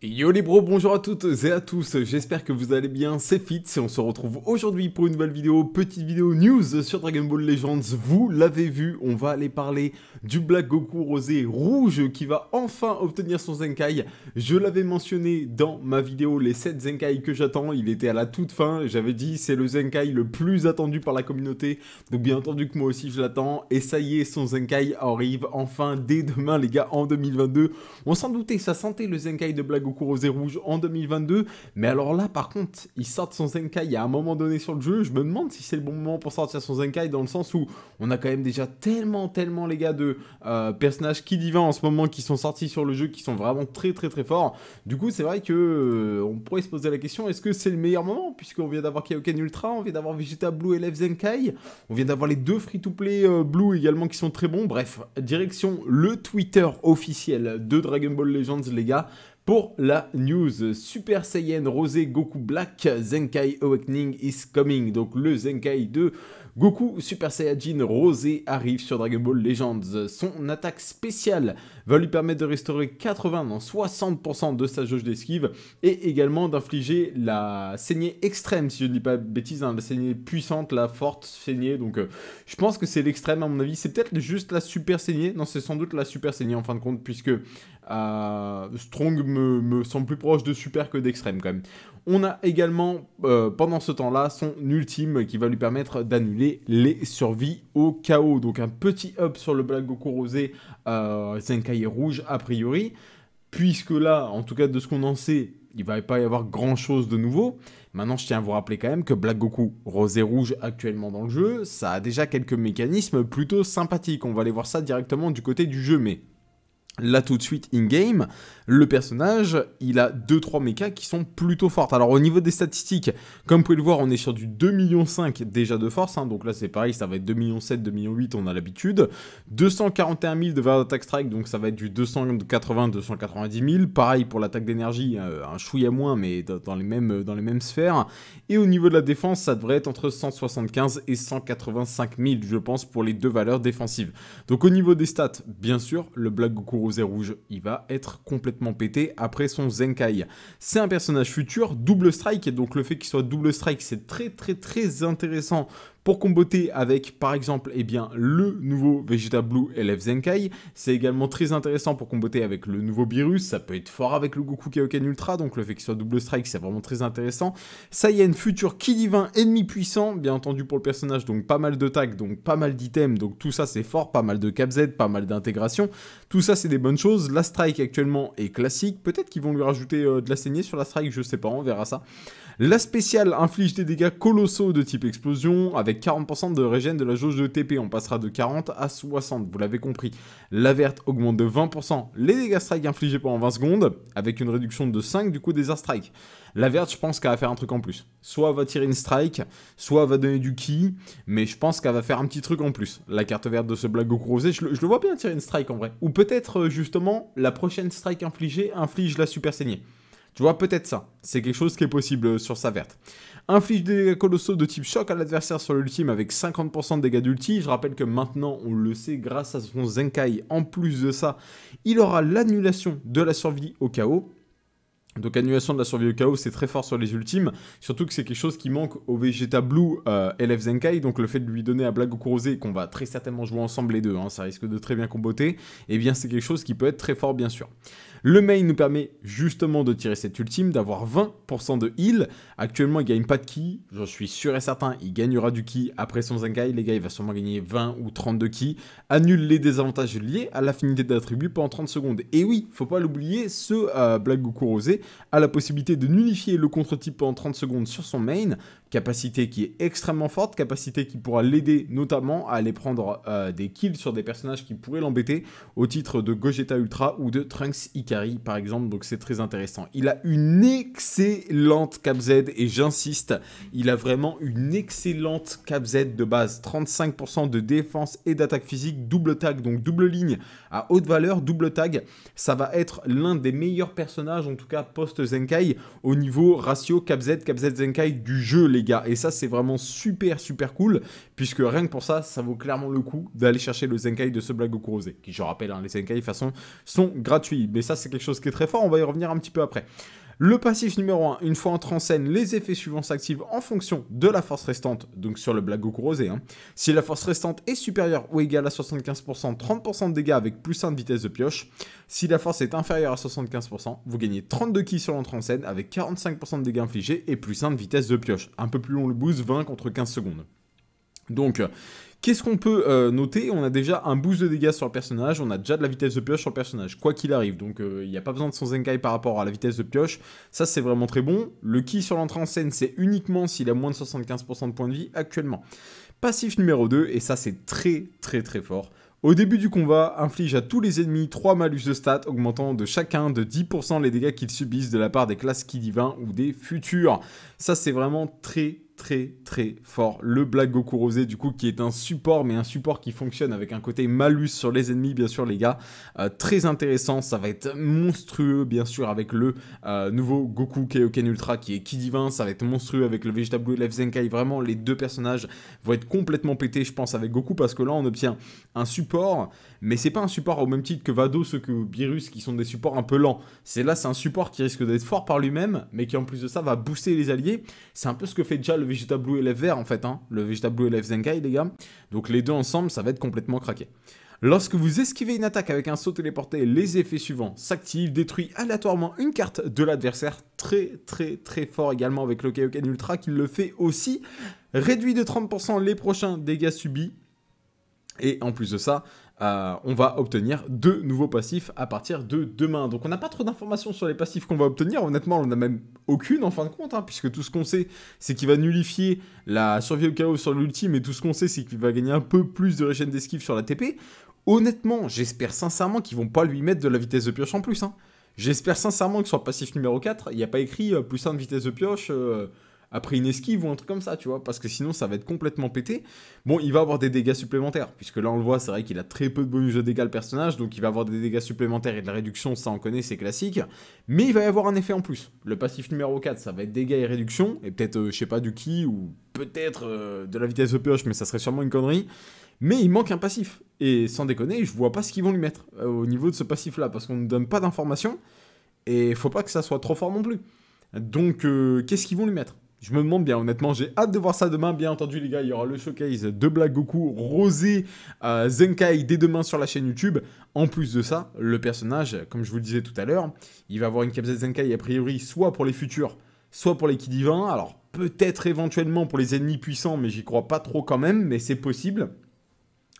Yo les bros, bonjour à toutes et à tous, j'espère que vous allez bien, c'est Fit, et on se retrouve aujourd'hui pour une nouvelle vidéo, petite vidéo news sur Dragon Ball Legends, vous l'avez vu, on va aller parler du Black Goku rosé rouge qui va enfin obtenir son Zenkai, je l'avais mentionné dans ma vidéo les 7 Zenkai que j'attends, il était à la toute fin, j'avais dit c'est le Zenkai le plus attendu par la communauté, donc bien entendu que moi aussi je l'attends, et ça y est, son Zenkai arrive enfin dès demain les gars, en 2022, on s'en doutait, ça sentait le Zenkai de Black Goku cours aux rouges Rouge en 2022. Mais alors là, par contre, il sortent son Zenkai à un moment donné sur le jeu. Je me demande si c'est le bon moment pour sortir son Zenkai dans le sens où on a quand même déjà tellement, tellement, les gars, de euh, personnages qui divin en ce moment qui sont sortis sur le jeu qui sont vraiment très, très, très forts. Du coup, c'est vrai que euh, on pourrait se poser la question est-ce que c'est le meilleur moment Puisqu'on vient d'avoir Kaioken Ultra, on vient d'avoir Vegeta Blue et Lev Zenkai, on vient d'avoir les deux free-to-play euh, Blue également qui sont très bons. Bref, direction le Twitter officiel de Dragon Ball Legends, les gars, pour la news. Super Saiyan Rosé Goku Black Zenkai Awakening is coming. Donc le Zenkai 2 Goku Super Saiyajin Rosé arrive sur Dragon Ball Legends. Son attaque spéciale va lui permettre de restaurer 80 dans 60% de sa jauge d'esquive et également d'infliger la saignée extrême, si je ne dis pas bêtise, hein, la saignée puissante, la forte saignée. Donc euh, je pense que c'est l'extrême à mon avis. C'est peut-être juste la super saignée. Non, c'est sans doute la super saignée en fin de compte puisque euh, Strong me, me semble plus proche de super que d'extrême quand même. On a également, euh, pendant ce temps-là, son ultime qui va lui permettre d'annuler les survies au chaos. Donc un petit up sur le Black Goku Rosé euh, Zenkai Rouge, a priori. Puisque là, en tout cas de ce qu'on en sait, il va pas y avoir grand-chose de nouveau. Maintenant, je tiens à vous rappeler quand même que Black Goku Rosé Rouge actuellement dans le jeu, ça a déjà quelques mécanismes plutôt sympathiques. On va aller voir ça directement du côté du jeu, mais Là tout de suite in-game, le personnage, il a 2-3 mechas qui sont plutôt fortes. Alors au niveau des statistiques, comme vous pouvez le voir, on est sur du 2,5 millions déjà de force. Hein. donc là c'est pareil, ça va être 2,7 millions, 2,8 millions, on a l'habitude. 241 000 de valeur d'attaque strike, donc ça va être du 280, 290 000. Pareil pour l'attaque d'énergie, euh, un chouïa moins, mais dans les, mêmes, dans les mêmes sphères. Et au niveau de la défense, ça devrait être entre 175 et 185 000, je pense, pour les deux valeurs défensives. Donc au niveau des stats, bien sûr, le Black Goku Rouge, Il va être complètement pété après son Zenkai. C'est un personnage futur, double strike, et donc le fait qu'il soit double strike, c'est très très très intéressant pour comboter avec par exemple eh bien, le nouveau Vegeta Blue LF Zenkai. C'est également très intéressant pour comboter avec le nouveau Virus. ça peut être fort avec le Goku Kaioken Ultra, donc le fait qu'il soit double strike c'est vraiment très intéressant. Saiyan futur qui divin, ennemi puissant, bien entendu pour le personnage, donc pas mal de tags, donc pas mal d'items, donc tout ça c'est fort, pas mal de cap Z, pas mal d'intégration, tout ça c'est des bonnes choses. La strike actuellement est classique, peut-être qu'ils vont lui rajouter euh, de la saignée sur la strike, je sais pas, on verra ça. La spéciale inflige des dégâts colossaux de type explosion avec 40% de régène de la jauge de TP. On passera de 40 à 60, vous l'avez compris. La verte augmente de 20% les dégâts strike infligés pendant 20 secondes avec une réduction de 5 du coup des air strike. La verte, je pense qu'elle va faire un truc en plus. Soit elle va tirer une strike, soit elle va donner du ki, mais je pense qu'elle va faire un petit truc en plus. La carte verte de ce blague, Rosé, je le vois bien tirer une strike en vrai. Ou peut-être euh, justement la prochaine strike infligée inflige la super saignée. Je vois, peut-être ça. C'est quelque chose qui est possible euh, sur sa verte. Inflige des dégâts colossaux de type choc à l'adversaire sur l'ultime avec 50% de dégâts d'ulti. Je rappelle que maintenant, on le sait, grâce à son Zenkai, en plus de ça, il aura l'annulation de la survie au chaos. Donc annulation de la survie au chaos, c'est très fort sur les ultimes, surtout que c'est quelque chose qui manque au Vegeta Blue euh, LF Zenkai, donc le fait de lui donner à Blague rosé qu'on va très certainement jouer ensemble les deux, hein, ça risque de très bien comboter, et eh bien c'est quelque chose qui peut être très fort bien sûr. Le main nous permet justement de tirer cette ultime, d'avoir 20% de heal. Actuellement, il gagne pas de ki, j'en suis sûr et certain, il gagnera du ki après son zangai, Les gars, il va sûrement gagner 20 ou 32 ki. Annule les désavantages liés à l'affinité d'attribut pendant 30 secondes. Et oui, faut pas l'oublier, ce euh, Black Goku Rosé a la possibilité de nullifier le contre-type pendant 30 secondes sur son main. Capacité qui est extrêmement forte, capacité qui pourra l'aider notamment à aller prendre euh, des kills sur des personnages qui pourraient l'embêter au titre de Gogeta Ultra ou de Trunks X par exemple, donc c'est très intéressant. Il a une excellente cap Z, et j'insiste, il a vraiment une excellente cap Z de base. 35% de défense et d'attaque physique, double tag, donc double ligne à haute valeur, double tag. Ça va être l'un des meilleurs personnages, en tout cas post-Zenkai, au niveau ratio cap Z, cap Z Zenkai du jeu, les gars. Et ça, c'est vraiment super, super cool, puisque rien que pour ça, ça vaut clairement le coup d'aller chercher le Zenkai de ce Black Goku Rosé, qui, je rappelle, hein, les Zenkai, de toute façon, sont gratuits. Mais ça, c'est quelque chose qui est très fort, on va y revenir un petit peu après. Le passif numéro 1, une fois entré en scène, les effets suivants s'activent en fonction de la force restante, donc sur le Black Goku Rosé. Hein. Si la force restante est supérieure ou égale à 75%, 30% de dégâts avec plus 1 de vitesse de pioche. Si la force est inférieure à 75%, vous gagnez 32 kills sur l'entrée en scène avec 45% de dégâts infligés et plus 1 de vitesse de pioche. Un peu plus long le boost, 20 contre 15 secondes. Donc, euh, Qu'est-ce qu'on peut euh, noter On a déjà un boost de dégâts sur le personnage, on a déjà de la vitesse de pioche sur le personnage, quoi qu'il arrive. Donc euh, il n'y a pas besoin de son Zenkai par rapport à la vitesse de pioche. Ça c'est vraiment très bon. Le ki sur l'entrée en scène c'est uniquement s'il a moins de 75% de points de vie actuellement. Passif numéro 2, et ça c'est très très très fort. Au début du combat, inflige à tous les ennemis 3 malus de stats, augmentant de chacun de 10% les dégâts qu'ils subissent de la part des classes qui divins ou des futurs. Ça c'est vraiment très très très fort. Le Black Goku Rosé, du coup, qui est un support, mais un support qui fonctionne avec un côté malus sur les ennemis, bien sûr, les gars. Euh, très intéressant, ça va être monstrueux, bien sûr, avec le euh, nouveau Goku Kaioken Ultra qui est Kidivin. Ça va être monstrueux avec le Vegeta Blue et le Vraiment, les deux personnages vont être complètement pétés, je pense, avec Goku, parce que là, on obtient un support, mais c'est pas un support au même titre que Vado, ceux que Virus, qui sont des supports un peu lents. C'est là, c'est un support qui risque d'être fort par lui-même, mais qui en plus de ça va booster les alliés. C'est un peu ce que fait déjà le Vegeta Blue élève vert en fait, hein, le Vegeta Blue élève Zenkai les gars. Donc les deux ensemble, ça va être complètement craqué. Lorsque vous esquivez une attaque avec un saut téléporté, les effets suivants s'activent, détruit aléatoirement une carte de l'adversaire. Très très très fort également avec le Kaioken Ultra qui le fait aussi. Réduit de 30% les prochains dégâts subis et en plus de ça, euh, on va obtenir deux nouveaux passifs à partir de demain. Donc on n'a pas trop d'informations sur les passifs qu'on va obtenir, honnêtement on n'a même aucune en fin de compte, hein, puisque tout ce qu'on sait c'est qu'il va nullifier la survie au chaos sur l'ultime, et tout ce qu'on sait c'est qu'il va gagner un peu plus de régène d'esquive sur la TP. Honnêtement, j'espère sincèrement qu'ils vont pas lui mettre de la vitesse de pioche en plus. Hein. J'espère sincèrement que sur le passif numéro 4, il n'y a pas écrit euh, plus 1 de vitesse de pioche... Euh, après une esquive ou un truc comme ça, tu vois, parce que sinon ça va être complètement pété. Bon, il va avoir des dégâts supplémentaires, puisque là on le voit, c'est vrai qu'il a très peu de bonus de dégâts le personnage, donc il va avoir des dégâts supplémentaires et de la réduction, ça on connaît, c'est classique. Mais il va y avoir un effet en plus. Le passif numéro 4, ça va être dégâts et réduction, et peut-être, euh, je sais pas, du qui, ou peut-être euh, de la vitesse de pioche, mais ça serait sûrement une connerie. Mais il manque un passif. Et sans déconner, je vois pas ce qu'ils vont lui mettre euh, au niveau de ce passif-là, parce qu'on ne donne pas d'informations, et faut pas que ça soit trop fort non plus. Donc, qu'est-ce qu'ils vont lui mettre je me demande bien, honnêtement, j'ai hâte de voir ça demain. Bien entendu, les gars, il y aura le showcase de Black Goku, Rosé, euh, Zenkai dès demain sur la chaîne YouTube. En plus de ça, le personnage, comme je vous le disais tout à l'heure, il va avoir une capsule Zenkai a priori soit pour les futurs, soit pour les qui divins. Alors peut-être éventuellement pour les ennemis puissants, mais j'y crois pas trop quand même, mais c'est possible.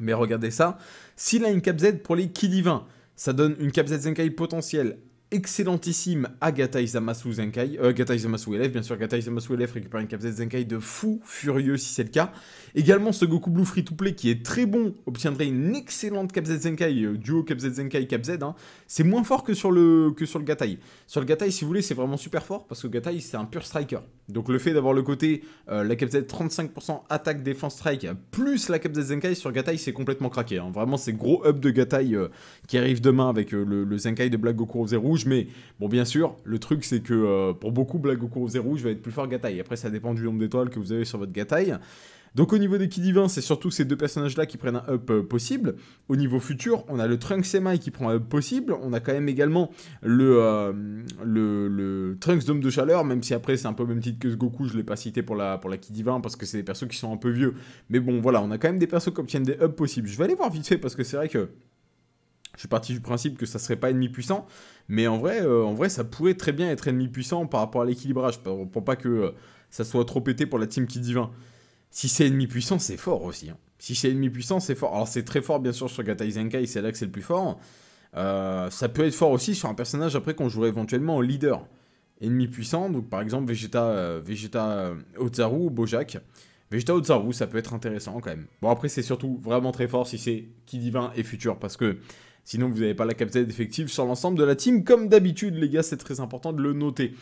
Mais regardez ça, s'il a une cap Z pour les qui divins, ça donne une cap Z Zenkai potentielle excellentissime à Gatai Zamasu Zenkai. Euh, Gatai Zamasu LF bien sûr, Gatai Zamasu LF récupère une Capsule Zenkai de fou furieux si c'est le cas. Également, ce Goku Blue Free to Play qui est très bon obtiendrait une excellente euh, Z Zenkai, hein. Duo duo Z Zenkai Cap Z. C'est moins fort que sur le, que sur Gatai. Sur le Gatai, si vous voulez, c'est vraiment super fort parce que Gatai, c'est un pur striker. Donc le fait d'avoir le côté, euh, La la Z 35% attaque, défense, strike, plus la Z Zenkai sur Gatai, c'est complètement craqué. Hein. Vraiment, c'est gros up de Gatai euh, qui arrive demain avec le, Zenkai de Black Goku Rose Rouge mais bon, bien sûr, le truc c'est que euh, pour beaucoup, Black Goku zéro, rouge va être plus fort gataille Après, ça dépend du nombre d'étoiles que vous avez sur votre gataille Donc au niveau des qui divins, c'est surtout ces deux personnages-là qui prennent un up euh, possible. Au niveau futur, on a le Trunks Mai qui prend un up possible. On a quand même également le, euh, le, Trunks d'homme de chaleur, même si après c'est un peu même titre que ce Goku, je l'ai pas cité pour la, pour la qui divin parce que c'est des persos qui sont un peu vieux. Mais bon voilà, on a quand même des persos qui obtiennent des up possibles. Je vais aller voir vite fait parce que c'est vrai que je suis parti du principe que ça serait pas ennemi puissant, mais en vrai, euh, en vrai, ça pourrait très bien être ennemi puissant par rapport à l'équilibrage, pour, pas que euh, ça soit trop pété pour la team qui divin. Si c'est ennemi puissant, c'est fort aussi. Hein. Si c'est ennemi puissant, c'est fort. Alors c'est très fort bien sûr sur Gatai Zenkai, c'est là que c'est le plus fort. Euh, ça peut être fort aussi sur un personnage après qu'on jouerait éventuellement en leader. Ennemi puissant, donc par exemple Vegeta, Vegeta Otsaru, ou Bojack. Vegeta Otsaru, ça peut être intéressant quand même. Bon après c'est surtout vraiment très fort si c'est qui divin et futur parce que Sinon, vous n'avez pas la capacité effective sur l'ensemble de la team. Comme d'habitude, les gars, c'est très important de le noter.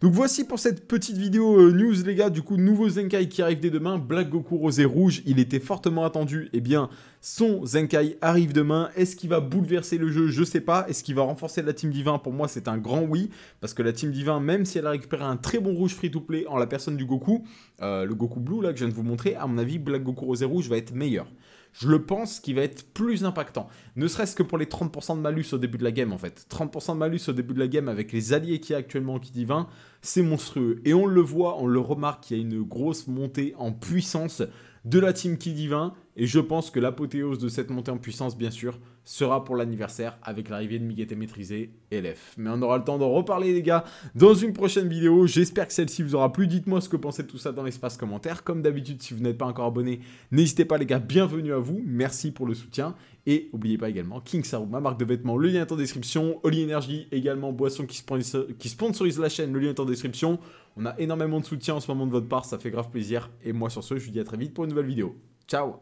Donc voici pour cette petite vidéo euh, news les gars, du coup nouveau Zenkai qui arrive dès demain, Black Goku Rosé Rouge, il était fortement attendu, eh bien son Zenkai arrive demain, est-ce qu'il va bouleverser le jeu, je sais pas, est-ce qu'il va renforcer la Team Divin, pour moi c'est un grand oui, parce que la Team Divin, même si elle a récupéré un très bon rouge free-to-play en la personne du Goku, euh, le Goku Blue là que je viens de vous montrer, à mon avis Black Goku Rosé Rouge va être meilleur je le pense, qui va être plus impactant. Ne serait-ce que pour les 30% de malus au début de la game, en fait. 30% de malus au début de la game avec les alliés qu'il y a actuellement qui divin, c'est monstrueux. Et on le voit, on le remarque, qu'il y a une grosse montée en puissance de la team qui divin. Et je pense que l'apothéose de cette montée en puissance, bien sûr, sera pour l'anniversaire avec l'arrivée de Miguel Maîtrisé LF. Mais on aura le temps d'en reparler les gars dans une prochaine vidéo. J'espère que celle-ci vous aura plu. Dites-moi ce que pensez de tout ça dans l'espace commentaire. Comme d'habitude, si vous n'êtes pas encore abonné, n'hésitez pas les gars, bienvenue à vous. Merci pour le soutien. Et n'oubliez pas également King Saru, ma marque de vêtements, le lien est en description. Oli Energy, également boisson qui sponsorise la chaîne, le lien est en description. On a énormément de soutien en ce moment de votre part, ça fait grave plaisir. Et moi sur ce, je vous dis à très vite pour une nouvelle vidéo. Ciao